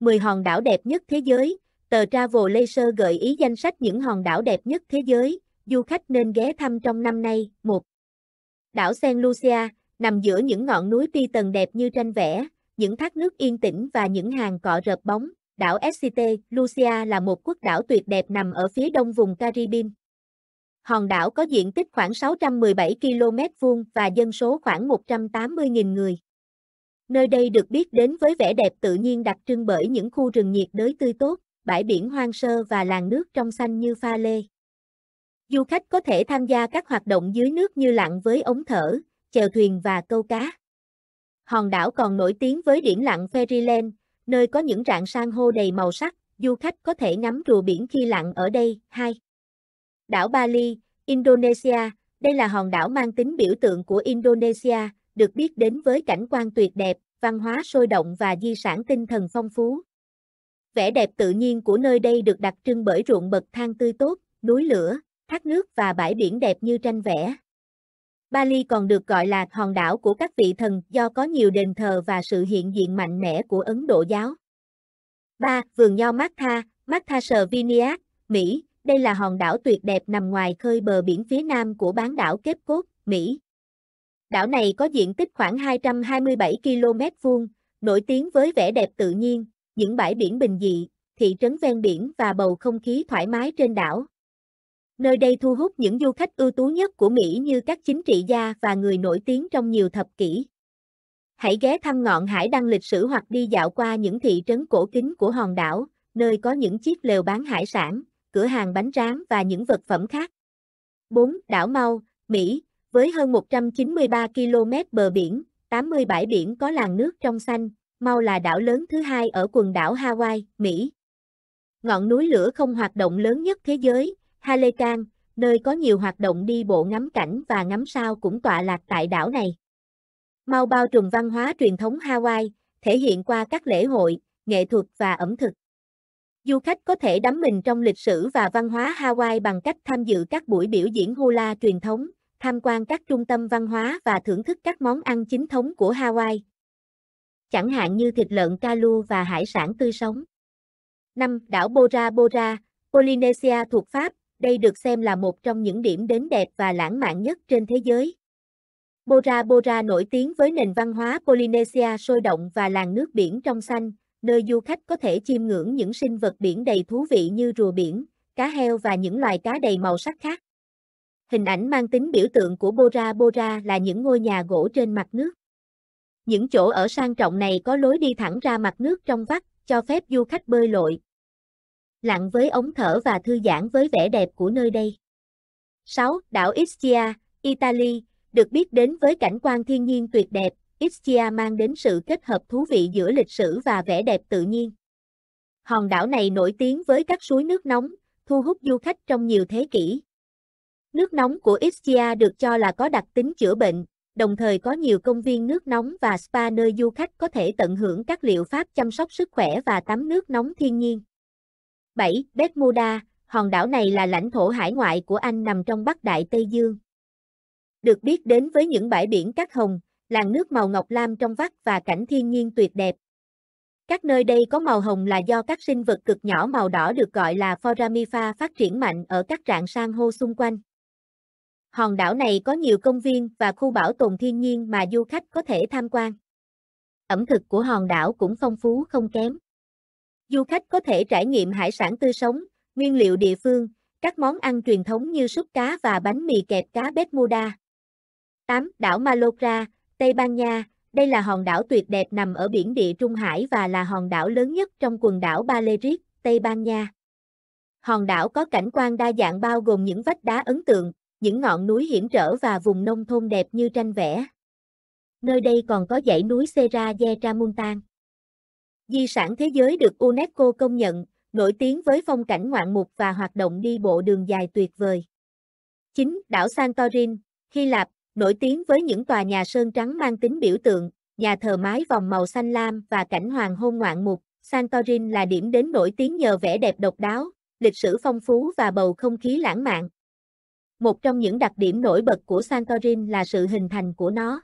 10 hòn đảo đẹp nhất thế giới, tờ Travel gợi ý danh sách những hòn đảo đẹp nhất thế giới, du khách nên ghé thăm trong năm nay. 1. Đảo Saint Lucia, nằm giữa những ngọn núi pi tần đẹp như tranh vẽ, những thác nước yên tĩnh và những hàng cọ rợp bóng. Đảo SCT, Lucia là một quốc đảo tuyệt đẹp nằm ở phía đông vùng Caribbean. Hòn đảo có diện tích khoảng 617 km vuông và dân số khoảng 180.000 người. Nơi đây được biết đến với vẻ đẹp tự nhiên đặc trưng bởi những khu rừng nhiệt đới tươi tốt, bãi biển hoang sơ và làng nước trong xanh như pha lê. Du khách có thể tham gia các hoạt động dưới nước như lặn với ống thở, chèo thuyền và câu cá. Hòn đảo còn nổi tiếng với điểm lặn Fairyland, nơi có những rạn san hô đầy màu sắc, du khách có thể ngắm rùa biển khi lặn ở đây. Hai. Đảo Bali, Indonesia, đây là hòn đảo mang tính biểu tượng của Indonesia, được biết đến với cảnh quan tuyệt đẹp, văn hóa sôi động và di sản tinh thần phong phú. Vẻ đẹp tự nhiên của nơi đây được đặc trưng bởi ruộng bậc thang tươi tốt, núi lửa, thác nước và bãi biển đẹp như tranh vẽ. Bali còn được gọi là hòn đảo của các vị thần do có nhiều đền thờ và sự hiện diện mạnh mẽ của Ấn Độ giáo. 3. Vườn nho Martha, Martha Vineyard, Mỹ. Đây là hòn đảo tuyệt đẹp nằm ngoài khơi bờ biển phía nam của bán đảo Cape Cod, Mỹ. Đảo này có diện tích khoảng 227 km vuông, nổi tiếng với vẻ đẹp tự nhiên, những bãi biển bình dị, thị trấn ven biển và bầu không khí thoải mái trên đảo. Nơi đây thu hút những du khách ưu tú nhất của Mỹ như các chính trị gia và người nổi tiếng trong nhiều thập kỷ. Hãy ghé thăm ngọn hải đăng lịch sử hoặc đi dạo qua những thị trấn cổ kính của hòn đảo, nơi có những chiếc lều bán hải sản, cửa hàng bánh rán và những vật phẩm khác. 4. Đảo Mau, Mỹ với hơn 193 km bờ biển, 80 bãi biển có làn nước trong xanh, Mau là đảo lớn thứ hai ở quần đảo Hawaii, Mỹ. Ngọn núi lửa không hoạt động lớn nhất thế giới, Halekan, nơi có nhiều hoạt động đi bộ ngắm cảnh và ngắm sao cũng tọa lạc tại đảo này. Mau bao trùm văn hóa truyền thống Hawaii, thể hiện qua các lễ hội, nghệ thuật và ẩm thực. Du khách có thể đắm mình trong lịch sử và văn hóa Hawaii bằng cách tham dự các buổi biểu diễn hula truyền thống, tham quan các trung tâm văn hóa và thưởng thức các món ăn chính thống của Hawaii. Chẳng hạn như thịt lợn Kalu và hải sản tươi sống. 5. Đảo Bora Bora, Polynesia thuộc Pháp, đây được xem là một trong những điểm đến đẹp và lãng mạn nhất trên thế giới. Bora Bora nổi tiếng với nền văn hóa Polynesia sôi động và làng nước biển trong xanh, nơi du khách có thể chiêm ngưỡng những sinh vật biển đầy thú vị như rùa biển, cá heo và những loài cá đầy màu sắc khác. Hình ảnh mang tính biểu tượng của Bora Bora là những ngôi nhà gỗ trên mặt nước. Những chỗ ở sang trọng này có lối đi thẳng ra mặt nước trong vắt, cho phép du khách bơi lội. lặng với ống thở và thư giãn với vẻ đẹp của nơi đây. 6. Đảo Ischia, Italy, được biết đến với cảnh quan thiên nhiên tuyệt đẹp, Ischia mang đến sự kết hợp thú vị giữa lịch sử và vẻ đẹp tự nhiên. Hòn đảo này nổi tiếng với các suối nước nóng, thu hút du khách trong nhiều thế kỷ. Nước nóng của Ischia được cho là có đặc tính chữa bệnh, đồng thời có nhiều công viên nước nóng và spa nơi du khách có thể tận hưởng các liệu pháp chăm sóc sức khỏe và tắm nước nóng thiên nhiên. 7. Bermuda, hòn đảo này là lãnh thổ hải ngoại của Anh nằm trong Bắc Đại Tây Dương. Được biết đến với những bãi biển cát hồng, làn nước màu ngọc lam trong vắt và cảnh thiên nhiên tuyệt đẹp. Các nơi đây có màu hồng là do các sinh vật cực nhỏ màu đỏ được gọi là foraminifera phát triển mạnh ở các rạn san hô xung quanh. Hòn đảo này có nhiều công viên và khu bảo tồn thiên nhiên mà du khách có thể tham quan. Ẩm thực của hòn đảo cũng phong phú không kém. Du khách có thể trải nghiệm hải sản tươi sống, nguyên liệu địa phương, các món ăn truyền thống như súp cá và bánh mì kẹp cá Bermuda. 8. Đảo Malorca, Tây Ban Nha Đây là hòn đảo tuyệt đẹp nằm ở biển địa Trung Hải và là hòn đảo lớn nhất trong quần đảo Balearic, Tây Ban Nha. Hòn đảo có cảnh quan đa dạng bao gồm những vách đá ấn tượng, những ngọn núi hiểm trở và vùng nông thôn đẹp như tranh vẽ. Nơi đây còn có dãy núi Serra de Tramontan. Di sản thế giới được UNESCO công nhận, nổi tiếng với phong cảnh ngoạn mục và hoạt động đi bộ đường dài tuyệt vời. 9. Đảo Santorin, Hy Lạp, nổi tiếng với những tòa nhà sơn trắng mang tính biểu tượng, nhà thờ mái vòng màu xanh lam và cảnh hoàng hôn ngoạn mục. Santorin là điểm đến nổi tiếng nhờ vẻ đẹp độc đáo, lịch sử phong phú và bầu không khí lãng mạn một trong những đặc điểm nổi bật của Santorin là sự hình thành của nó.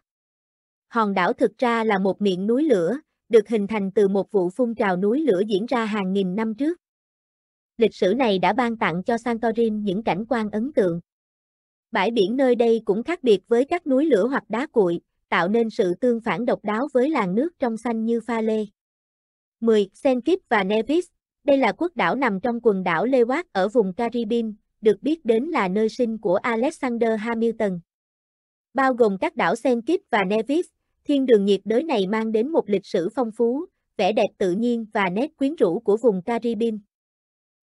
Hòn đảo thực ra là một miệng núi lửa, được hình thành từ một vụ phun trào núi lửa diễn ra hàng nghìn năm trước. Lịch sử này đã ban tặng cho Santorin những cảnh quan ấn tượng. Bãi biển nơi đây cũng khác biệt với các núi lửa hoặc đá cuội, tạo nên sự tương phản độc đáo với làn nước trong xanh như pha lê. 10. Senkip và Nevis Đây là quốc đảo nằm trong quần đảo Lewat ở vùng Caribbean, được biết đến là nơi sinh của Alexander Hamilton. Bao gồm các đảo Senkip và Nevis, thiên đường nhiệt đới này mang đến một lịch sử phong phú, vẻ đẹp tự nhiên và nét quyến rũ của vùng Caribbean.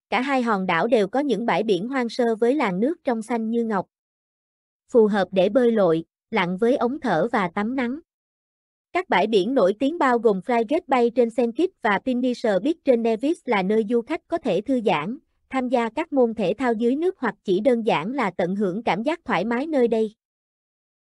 Cả hai hòn đảo đều có những bãi biển hoang sơ với làn nước trong xanh như ngọc. Phù hợp để bơi lội, lặn với ống thở và tắm nắng. Các bãi biển nổi tiếng bao gồm Frigate Bay trên Senkip và Pindisher Beach trên Nevis là nơi du khách có thể thư giãn, tham gia các môn thể thao dưới nước hoặc chỉ đơn giản là tận hưởng cảm giác thoải mái nơi đây.